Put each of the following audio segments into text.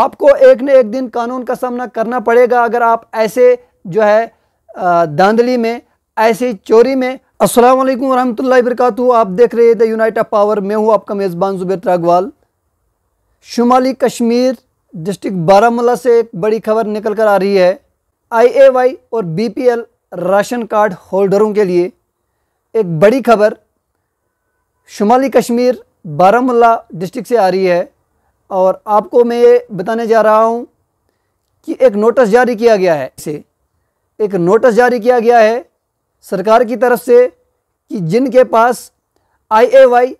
आपको एक न एक दिन कानून का सामना करना पड़ेगा अगर आप ऐसे जो है धांधली में ऐसी चोरी में अस्सलाम वालेकुम वरहमतुल्लाहि वबरकातु आप देख रहे हैं द यूनाइट पावर मैं हूँ आपका मेज़बान ज़ुबैर अगवाल शुमाली कश्मीर डिस्ट्रिक्ट बारामूला से एक बड़ी खबर निकल कर आ रही है आईएवाई और बीपीएल राशन कार्ड होल्डरों के लिए एक बड़ी खबर शुमाली कश्मीर बारामूला डिस्ट्रिक्ट से आ रही है और आपको मैं ये बताने जा रहा हूँ कि एक नोटिस जारी किया गया है इसे एक नोटिस जारी किया गया है सरकार की तरफ से कि जिनके पास आईएवाई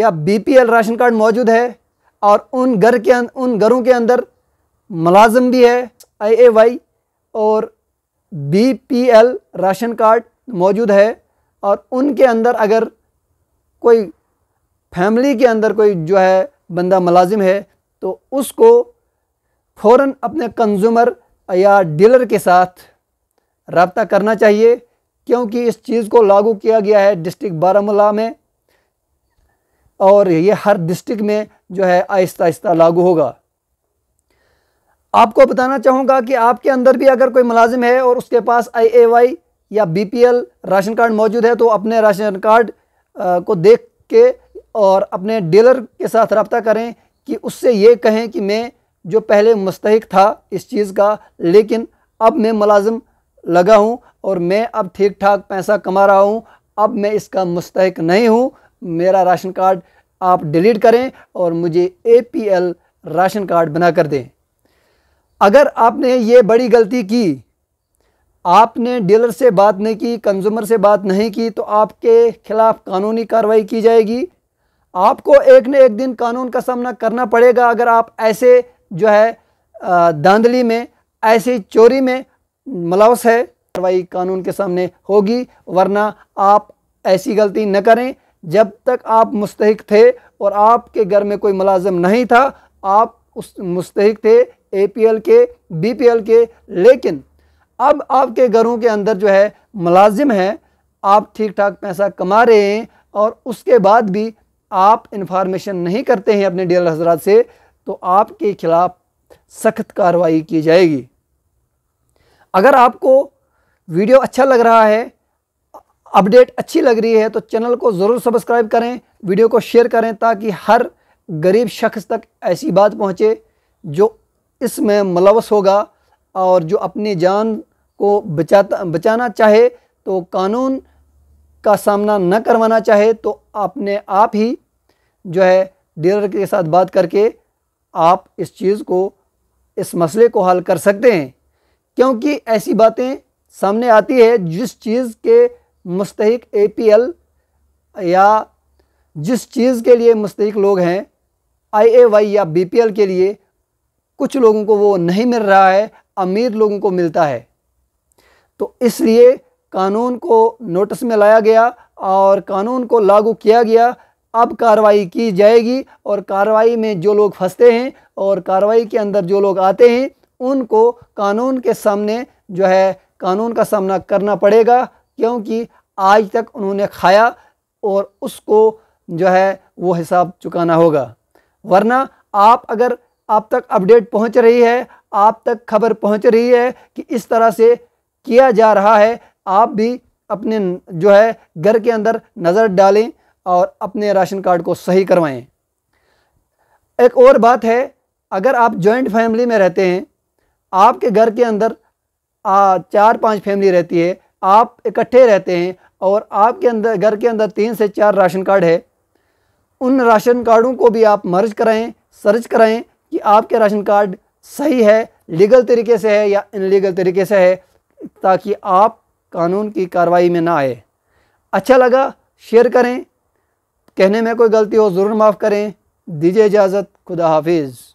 या बीपीएल राशन कार्ड मौजूद है और उन घर के अं-, उन घरों के अंदर मुलाजम भी है आईएवाई और बीपीएल राशन कार्ड मौजूद है और उनके अंदर अगर कोई फैमिली के अंदर कोई जो है बंदा मुलाजिम है तो उसको फ़ौर अपने कंज्यूमर या डीलर के साथ रबता करना चाहिए क्योंकि इस चीज़ को लागू किया गया है डिस्ट्रिक्ट बारामूला में और ये हर डिस्ट्रिक्ट में जो है आहिस्ता आहिस्ता लागू होगा आपको बताना चाहूँगा कि आपके अंदर भी अगर कोई मुलाजिम है और उसके पास आई ए वाई या B P L ration card मौजूद है तो अपने राशन कार्ड को देख के और अपने डीलर के साथ रबता करें कि उससे ये कहें कि मैं जो पहले मुस्तक था इस चीज़ का लेकिन अब मैं मुलाजम लगा हूँ और मैं अब ठीक ठाक पैसा कमा रहा हूँ अब मैं इसका मुस्तक नहीं हूँ मेरा राशन कार्ड आप डिलीट करें और मुझे A P L ration card बना कर दें अगर आपने ये बड़ी गलती की आपने डीलर से बात नहीं की कंज्यूमर से बात नहीं की तो आपके खिलाफ कानूनी कार्रवाई की जाएगी आपको एक न एक दिन कानून का सामना करना पड़ेगा अगर आप ऐसे जो है धांधली में ऐसी चोरी में मलवस है कार्रवाई कानून के सामने होगी वरना आप ऐसी गलती न करें जब तक आप मुस्तक थे और आपके घर में कोई मुलाजम नहीं था आप उस मुस्तक थे एपीएल के बीपीएल के लेकिन अब आपके घरों के अंदर जो है मुलाजिम है आप ठीक ठाक पैसा कमा रहे हैं और उसके बाद भी आप इन्फॉर्मेशन नहीं करते हैं अपने डीलर हजरात से तो आपके ख़िलाफ़ सख्त कार्रवाई की जाएगी अगर आपको वीडियो अच्छा लग रहा है अपडेट अच्छी लग रही है तो चैनल को ज़रूर सब्सक्राइब करें वीडियो को शेयर करें ताकि हर गरीब शख्स तक ऐसी बात पहुंचे जो इसमें मुलवस होगा और जो अपनी जान को बचाता बचाना चाहे तो कानून का सामना न करवाना चाहे तो अपने आप ही जो है डीलर के साथ बात करके आप इस चीज़ को इस मसले को हल कर सकते हैं क्योंकि ऐसी बातें सामने आती है जिस चीज़ के मुस्तक ए या जिस चीज़ के लिए मुस्तक लोग हैं वाई या एल के लिए कुछ लोगों को वो नहीं मिल रहा है अमीर लोगों को मिलता है तो इसलिए कानून को नोटिस में लाया गया और कानून को लागू किया गया अब कार्रवाई की जाएगी और कार्रवाई में जो लोग फंसते हैं और कार्रवाई के अंदर जो लोग आते हैं उनको कानून के सामने जो है कानून का सामना करना पड़ेगा क्योंकि आज तक उन्होंने खाया और उसको जो है वो हिसाब चुकाना होगा वरना आप अगर आप तक अपडेट पहुंच रही है आप तक खबर पहुंच रही है कि इस तरह से किया जा रहा है आप भी अपने जो है घर के अंदर नज़र डालें और अपने राशन कार्ड को सही करवाएं एक और बात है अगर आप जॉइंट फैमिली में रहते हैं आपके घर के अंदर आ, चार पांच फैमिली रहती है आप इकट्ठे रहते हैं और आपके अंदर घर के अंदर तीन से चार राशन कार्ड है उन राशन कार्डों को भी आप मर्ज कराएं सर्च कराएं कि आपके राशन कार्ड सही है लीगल तरीके से है या इनलीगल तरीके से है ताकि आप कानून की कार्रवाई में ना आए अच्छा लगा शेयर करें कहने में कोई गलती हो ज़रूर माफ़ करें दीजिए इजाज़त खुदा हाफिज़